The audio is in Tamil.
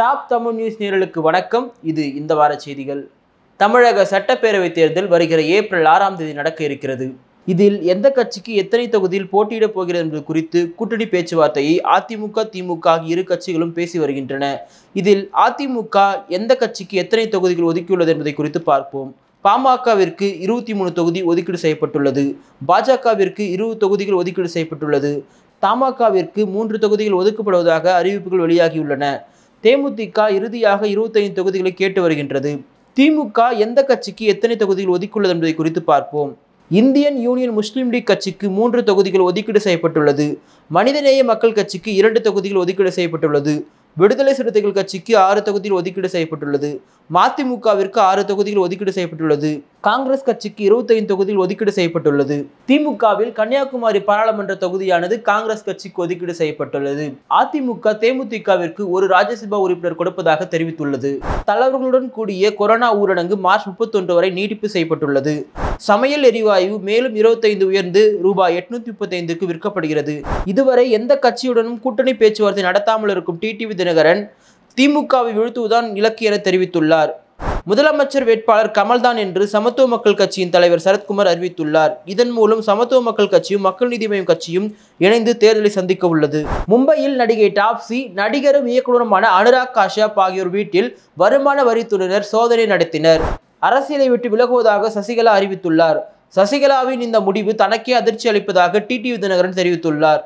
டாப் தமிழ் நியூஸ் நேரலுக்கு வணக்கம் இது இந்த வார செய்திகள் தமிழக சட்டப்பேரவை தேர்தல் வருகிற ஏப்ரல் ஆறாம் தேதி நடக்க இருக்கிறது இதில் எந்த கட்சிக்கு எத்தனை தொகுதியில் போட்டியிடப் போகிறது என்பது குறித்து கூட்டணி பேச்சுவார்த்தையை அதிமுக திமுக ஆகிய இரு கட்சிகளும் பேசி வருகின்றன இதில் அதிமுக எந்த கட்சிக்கு எத்தனை தொகுதிகள் ஒதுக்கியுள்ளது என்பதை குறித்து பார்ப்போம் பாமகவிற்கு இருபத்தி மூணு தொகுதி ஒதுக்கீடு செய்யப்பட்டுள்ளது பாஜகவிற்கு இருபது தொகுதிகள் ஒதுக்கீடு செய்யப்பட்டுள்ளது தமாகவிற்கு மூன்று தொகுதிகள் ஒதுக்கப்படுவதாக அறிவிப்புகள் வெளியாகியுள்ளன தேமுதிக இறுதியாக இருபத்தைந்து தொகுதிகளை கேட்டு வருகின்றது திமுக எந்த கட்சிக்கு எத்தனை தொகுதிகள் ஒதுக்கியுள்ளது என்பதை குறித்து பார்ப்போம் இந்தியன் யூனியன் முஸ்லீம் லீக் கட்சிக்கு மூன்று தொகுதிகள் ஒதுக்கீடு செய்யப்பட்டுள்ளது மனிதநேய மக்கள் கட்சிக்கு இரண்டு தொகுதிகள் ஒதுக்கீடு செய்யப்பட்டுள்ளது விடுதலை சிறுத்தைகள் கட்சிக்கு ஆறு தொகுதியில் ஒதுக்கீடு செய்யப்பட்டுள்ளது மதிமுகவிற்கு ஆறு தொகுதியில் ஒதுக்கீடு செய்யப்பட்டுள்ளது காங்கிரஸ் கட்சிக்கு இருபத்தைந்து தொகுதியில் ஒதுக்கீடு செய்யப்பட்டுள்ளது திமுகவில் கன்னியாகுமரி பாராளுமன்ற தொகுதியானது காங்கிரஸ் கட்சிக்கு ஒதுக்கீடு செய்யப்பட்டுள்ளது அதிமுக தேமுதிகவிற்கு ஒரு ராஜ்யசபா உறுப்பினர் கொடுப்பதாக தெரிவித்துள்ளது தலைவர்களுடன் கூடிய கொரோனா ஊரடங்கு மார்ச் முப்பத்தொன்று வரை நீட்டிப்பு செய்யப்பட்டுள்ளது சமையல் எரிவாயு மேலும் இருபத்தைந்து உயர்ந்து ரூபாய் எட்நூத்தி முப்பத்தைந்துக்கு விற்கப்படுகிறது இதுவரை எந்த கட்சியுடனும் கூட்டணி பேச்சுவார்த்தை நடத்தாமல் இருக்கும் டிடிவி தினகரன் திமுகவை வீழ்த்துவதுதான் இலக்கு என தெரிவித்துள்ளார் முதலமைச்சர் வேட்பாளர் கமல்தான் என்று சமத்துவ மக்கள் கட்சியின் தலைவர் சரத்குமார் அறிவித்துள்ளார் இதன் மூலம் சமத்துவ மக்கள் கட்சியும் மக்கள் நீதி மய்யம் கட்சியும் இணைந்து தேர்தலை சந்திக்க உள்ளது மும்பையில் நடிகை டாப்சி நடிகரும் இயக்குநருமான அனுராக் காஷ்யப் ஆகியோர் வீட்டில் வருமான வரித்துறையினர் சோதனை நடத்தினர் அரசியலை விட்டு விலகுவதாக சசிகலா அறிவித்துள்ளார் சசிகலாவின் இந்த முடிவு தனக்கே அதிர்ச்சி அளிப்பதாக டிடிவி தினகரன் தெரிவித்துள்ளார்